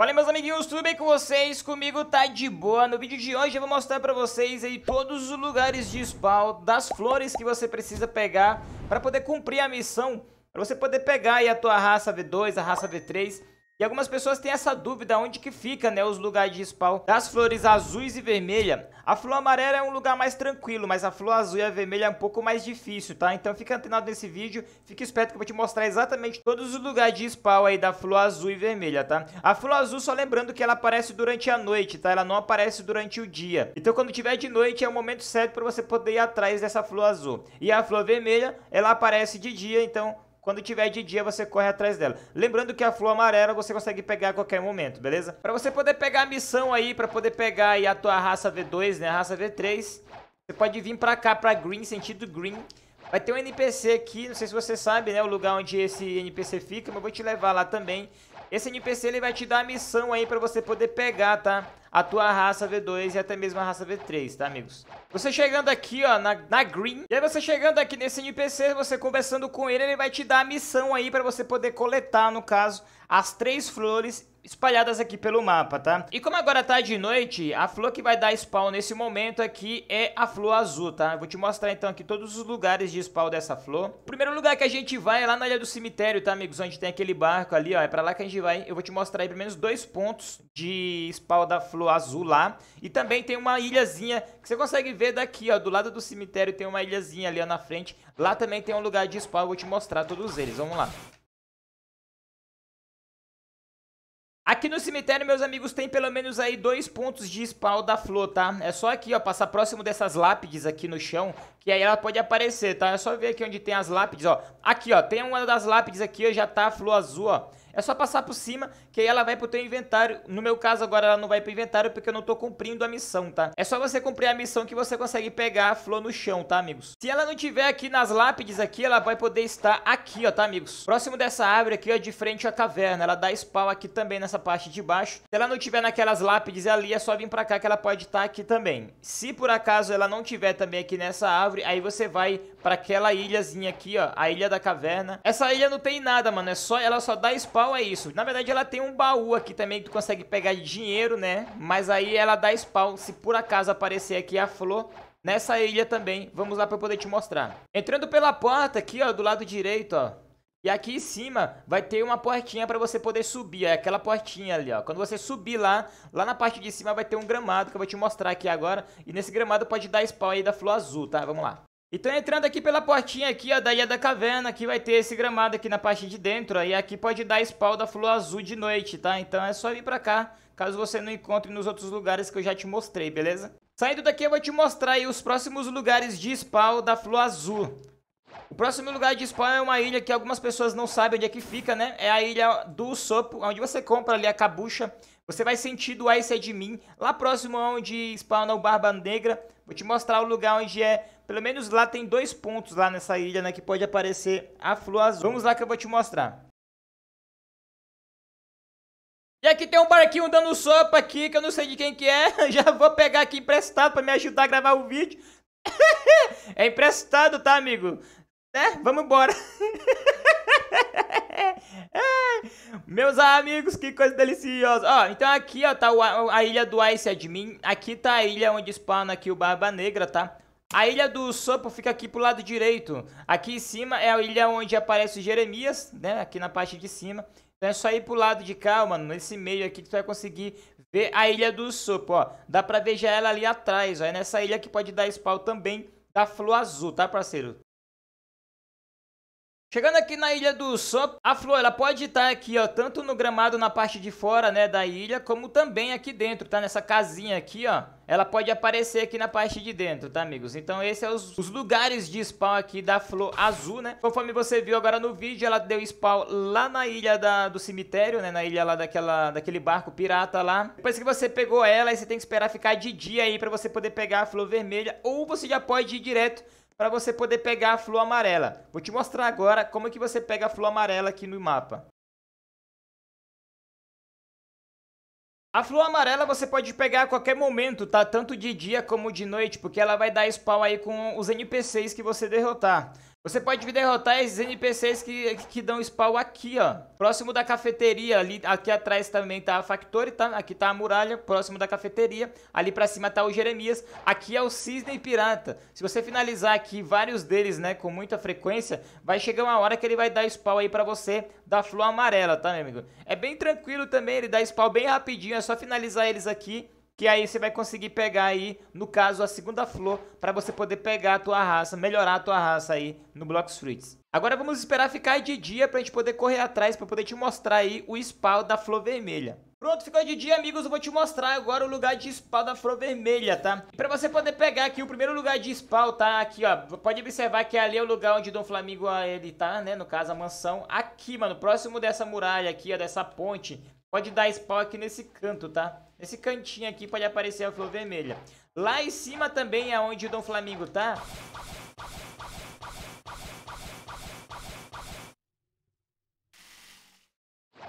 Fala meus amiguinhos, tudo bem com vocês? Comigo tá de boa. No vídeo de hoje eu vou mostrar pra vocês aí todos os lugares de spawn das flores que você precisa pegar pra poder cumprir a missão. Pra você poder pegar aí a tua raça V2, a raça V3 e algumas pessoas têm essa dúvida onde que fica, né, os lugares de spawn das flores azuis e vermelha. A flor amarela é um lugar mais tranquilo, mas a flor azul e a vermelha é um pouco mais difícil, tá? Então fica antenado nesse vídeo, fica esperto que eu vou te mostrar exatamente todos os lugares de spawn aí da flor azul e vermelha, tá? A flor azul, só lembrando que ela aparece durante a noite, tá? Ela não aparece durante o dia. Então quando tiver de noite é o momento certo para você poder ir atrás dessa flor azul. E a flor vermelha, ela aparece de dia, então quando tiver de dia, você corre atrás dela. Lembrando que a flor amarela você consegue pegar a qualquer momento, beleza? Pra você poder pegar a missão aí, pra poder pegar aí a tua raça V2, né? A raça V3, você pode vir pra cá, pra Green, sentido Green. Vai ter um NPC aqui, não sei se você sabe, né? O lugar onde esse NPC fica, mas eu vou te levar lá também. Esse NPC ele vai te dar a missão aí pra você poder pegar, tá? A tua raça V2 e até mesmo a raça V3, tá, amigos? Você chegando aqui, ó, na, na Green. E aí você chegando aqui nesse NPC, você conversando com ele, ele vai te dar a missão aí pra você poder coletar, no caso, as três flores espalhadas aqui pelo mapa, tá? E como agora tá de noite, a flor que vai dar spawn nesse momento aqui é a flor azul, tá? vou te mostrar então aqui todos os lugares de spawn dessa flor. O primeiro lugar que a gente vai é lá na Ilha do Cemitério, tá, amigos? Onde tem aquele barco ali, ó. É pra lá que a gente vai. Eu vou te mostrar aí pelo menos dois pontos de spawn da flor azul lá. E também tem uma ilhazinha que você consegue ver daqui, ó. Do lado do cemitério tem uma ilhazinha ali, ó, na frente. Lá também tem um lugar de spawn, eu vou te mostrar todos eles. Vamos lá. Aqui no cemitério, meus amigos, tem pelo menos aí dois pontos de spawn da flor, tá? É só aqui, ó, passar próximo dessas lápides aqui no chão, que aí ela pode aparecer, tá? É só ver aqui onde tem as lápides, ó. Aqui, ó, tem uma das lápides aqui, ó, já tá a flor azul, ó. É só passar por cima, que aí ela vai pro teu inventário. No meu caso, agora ela não vai pro inventário porque eu não tô cumprindo a missão, tá? É só você cumprir a missão que você consegue pegar a flor no chão, tá, amigos? Se ela não tiver aqui nas lápides aqui, ela vai poder estar aqui, ó, tá, amigos? Próximo dessa árvore aqui, ó, de frente à caverna. Ela dá spawn aqui também nessa parte de baixo. Se ela não tiver naquelas lápides ali, é só vir pra cá que ela pode estar tá aqui também. Se por acaso ela não tiver também aqui nessa árvore, aí você vai pra aquela ilhazinha aqui, ó, a Ilha da Caverna. Essa ilha não tem nada, mano, é só, ela só dá spawn é isso. Na verdade, ela tem um baú aqui também que tu consegue pegar dinheiro, né? Mas aí ela dá spawn se por acaso aparecer aqui a flor nessa ilha também. Vamos lá pra eu poder te mostrar. Entrando pela porta aqui, ó, do lado direito, ó. E aqui em cima vai ter uma portinha para você poder subir, é aquela portinha ali, ó. Quando você subir lá, lá na parte de cima vai ter um gramado que eu vou te mostrar aqui agora. E nesse gramado pode dar spawn aí da flor azul, tá? Vamos lá. Então entrando aqui pela portinha aqui, ó, da Ilha é da Caverna, aqui vai ter esse gramado aqui na parte de dentro, Aí e aqui pode dar spawn da flor azul de noite, tá? Então é só vir pra cá, caso você não encontre nos outros lugares que eu já te mostrei, beleza? Saindo daqui eu vou te mostrar aí os próximos lugares de spawn da flor azul. O próximo lugar de spawn é uma ilha que algumas pessoas não sabem onde é que fica, né? É a ilha do Sopo, onde você compra ali a cabucha você vai sentir do Ice de mim, lá próximo onde spawna o Barba Negra. Vou te mostrar o lugar onde é. Pelo menos lá tem dois pontos lá nessa ilha, né? Que pode aparecer a flor azul. Vamos lá que eu vou te mostrar. E aqui tem um barquinho dando sopa aqui, que eu não sei de quem que é. Já vou pegar aqui emprestado pra me ajudar a gravar o vídeo. é emprestado, tá, amigo? Né? Vamos embora. Meus amigos, que coisa deliciosa. Ó, então aqui, ó, tá a ilha do Ice Admin. Aqui tá a ilha onde spawna aqui o Barba Negra, tá? A ilha do Sopo fica aqui pro lado direito. Aqui em cima é a ilha onde aparece o Jeremias, né? Aqui na parte de cima. Então é só ir pro lado de cá, mano. Nesse meio aqui que tu vai conseguir ver a ilha do Sopo, ó. Dá pra ver já ela ali atrás, ó. É nessa ilha que pode dar spawn também da flor azul, tá, parceiro? Chegando aqui na Ilha do Sop a flor ela pode estar tá aqui, ó, tanto no gramado na parte de fora, né, da ilha, como também aqui dentro, tá? Nessa casinha aqui, ó. Ela pode aparecer aqui na parte de dentro, tá, amigos? Então, esses são é os, os, lugares de spawn aqui da flor azul, né? Conforme você viu agora no vídeo, ela deu spawn lá na ilha da, do cemitério, né? Na ilha lá daquela, daquele barco pirata lá. Depois que você pegou ela, aí você tem que esperar ficar de dia aí pra você poder pegar a flor vermelha. Ou você já pode ir direto para você poder pegar a flor amarela. Vou te mostrar agora como é que você pega a flor amarela aqui no mapa. A flor amarela você pode pegar a qualquer momento, tá? Tanto de dia como de noite, porque ela vai dar spawn aí com os NPCs que você derrotar. Você pode derrotar esses NPCs que, que dão spawn aqui, ó. Próximo da cafeteria, ali aqui atrás também tá a Factory, tá? Aqui tá a muralha, próximo da cafeteria. Ali pra cima tá o Jeremias. Aqui é o Cisne Pirata. Se você finalizar aqui vários deles, né, com muita frequência, vai chegar uma hora que ele vai dar spawn aí pra você da flor amarela, tá, meu amigo? É bem tranquilo também, ele dá spawn bem rapidinho, é só finalizar eles aqui que aí você vai conseguir pegar aí, no caso, a segunda flor, para você poder pegar a tua raça, melhorar a tua raça aí no Block Streets. Agora vamos esperar ficar de dia pra gente poder correr atrás, pra poder te mostrar aí o spawn da flor vermelha. Pronto, ficou de dia, amigos. Eu vou te mostrar agora o lugar de spawn da flor vermelha, tá? E pra você poder pegar aqui o primeiro lugar de spawn, tá? Aqui, ó. Pode observar que ali é o lugar onde Dom Flamingo, ah, ele tá, né? No caso, a mansão. Aqui, mano, próximo dessa muralha aqui, ó, dessa ponte. Pode dar spawn aqui nesse canto, tá? Nesse cantinho aqui pode aparecer a flor vermelha. Lá em cima também é onde o Dom Flamingo tá.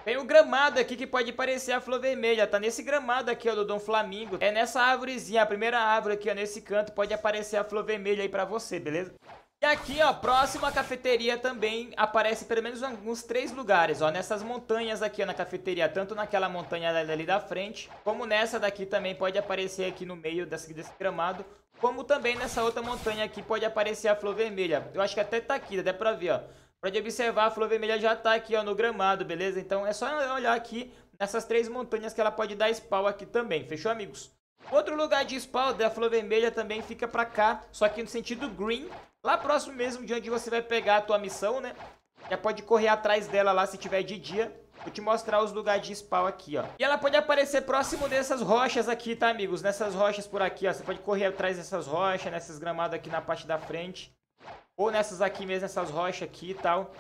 Tem o um gramado aqui que pode parecer a flor vermelha, tá? Nesse gramado aqui, ó, do Dom Flamingo. É nessa árvorezinha, a primeira árvore aqui, ó, nesse canto, pode aparecer a flor vermelha aí pra você, beleza? E aqui, ó, próximo à cafeteria também aparece pelo menos alguns três lugares, ó, nessas montanhas aqui ó, na cafeteria, tanto naquela montanha ali da frente, como nessa daqui também pode aparecer aqui no meio desse, desse gramado, como também nessa outra montanha aqui pode aparecer a flor vermelha. Eu acho que até tá aqui, dá pra ver, ó. Pode observar, a flor vermelha já tá aqui, ó, no gramado, beleza? Então é só olhar aqui nessas três montanhas que ela pode dar spawn aqui também, fechou, amigos? Outro lugar de spawn da flor vermelha também fica pra cá, só que no sentido green, lá próximo mesmo de onde você vai pegar a tua missão, né? Já pode correr atrás dela lá se tiver de dia. Vou te mostrar os lugares de spawn aqui, ó. E ela pode aparecer próximo dessas rochas aqui, tá, amigos? Nessas rochas por aqui, ó. Você pode correr atrás dessas rochas, nessas gramadas aqui na parte da frente. Ou nessas aqui mesmo, nessas rochas aqui e tal.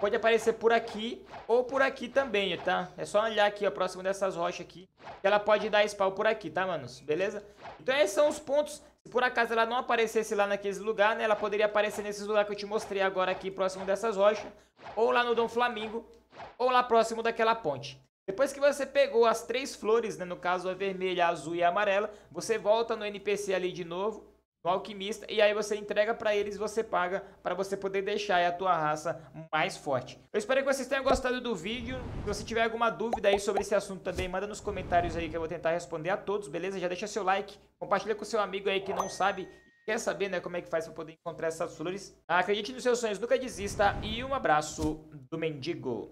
Pode aparecer por aqui ou por aqui também, tá? É só olhar aqui, ó, próximo dessas rochas aqui. Que ela pode dar spawn por aqui, tá, manos? Beleza? Então esses são os pontos. Se por acaso ela não aparecesse lá naqueles lugares, né? Ela poderia aparecer nesses lugares que eu te mostrei agora aqui, próximo dessas rochas. Ou lá no Dom Flamingo. Ou lá próximo daquela ponte. Depois que você pegou as três flores, né, no caso a vermelha, a azul e a amarela, você volta no NPC ali de novo alquimista e aí você entrega para eles, você paga para você poder deixar a tua raça mais forte. Eu espero que vocês tenham gostado do vídeo. Se você tiver alguma dúvida aí sobre esse assunto também, manda nos comentários aí que eu vou tentar responder a todos, beleza? Já deixa seu like, compartilha com seu amigo aí que não sabe quer saber, né, como é que faz para poder encontrar essas flores. Acredite nos seus sonhos, nunca desista e um abraço do mendigo.